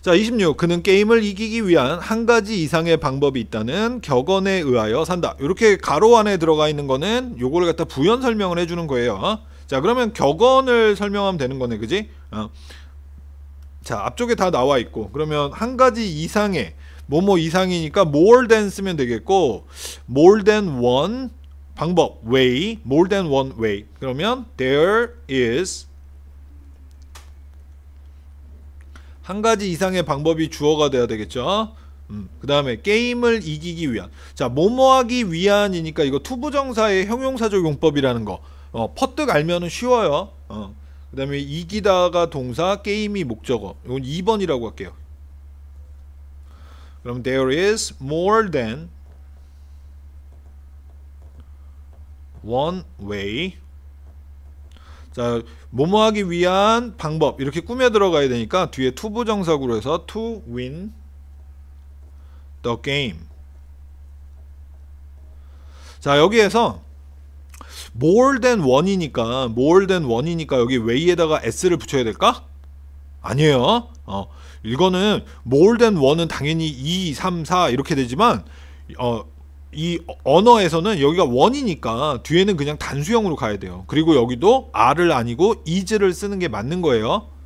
자, 26. 그는 게임을 이기기 위한 한 가지 이상의 방법이 있다는 격언에 의하여 산다. 이렇게 가로 안에 들어가 있는 거는 요거를 갖다 부연 설명을 해주는 거예요. 자, 그러면 격언을 설명하면 되는 거네, 그지? 어. 자, 앞쪽에 다 나와 있고, 그러면 한 가지 이상의, 뭐뭐 뭐 이상이니까 more than 쓰면 되겠고, more than one 방법, way, more than one way. 그러면 there is 한 가지 이상의 방법이 주어가 돼야 되겠죠. 음, 그 다음에 게임을 이기기 위한 자 뭐뭐하기 위한이니까 이거 투부정사의 형용사적 용법이라는 거 어, 퍼뜩 알면은 쉬워요 어. 그 다음에 이기다가 동사 게임이 목적어 이건 2번이라고 할게요 그럼 there is more than one way 자, 모모 하기 위한 방법 이렇게 꾸며 들어가야 되니까 뒤에 투부 정석으로 해서 to win the game. 자, 여기에서 more than 1이니까 more than 1이니까 여기 way에다가 s를 붙여야 될까? 아니에요. 어. 이거는 more than 1은 당연히 2, 3, 4 이렇게 되지만 어이 언어에서는 여기가 원이니까 뒤에는 그냥 단수형으로 가야 돼요. 그리고 여기도 R을 아니고 is를 쓰는 게 맞는 거예요.